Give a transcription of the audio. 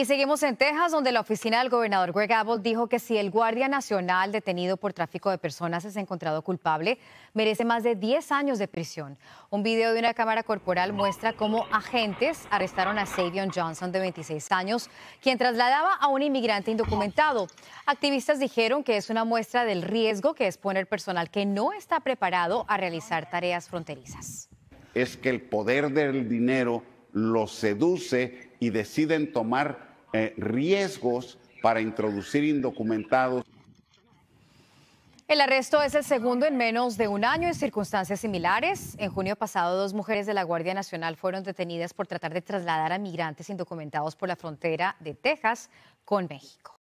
Y seguimos en Texas, donde la oficina del gobernador Greg Abbott dijo que si el guardia nacional detenido por tráfico de personas es encontrado culpable, merece más de 10 años de prisión. Un video de una cámara corporal muestra cómo agentes arrestaron a Savion Johnson, de 26 años, quien trasladaba a un inmigrante indocumentado. Activistas dijeron que es una muestra del riesgo que expone el personal que no está preparado a realizar tareas fronterizas. Es que el poder del dinero lo seduce y deciden tomar eh, riesgos para introducir indocumentados. El arresto es el segundo en menos de un año en circunstancias similares. En junio pasado, dos mujeres de la Guardia Nacional fueron detenidas por tratar de trasladar a migrantes indocumentados por la frontera de Texas con México.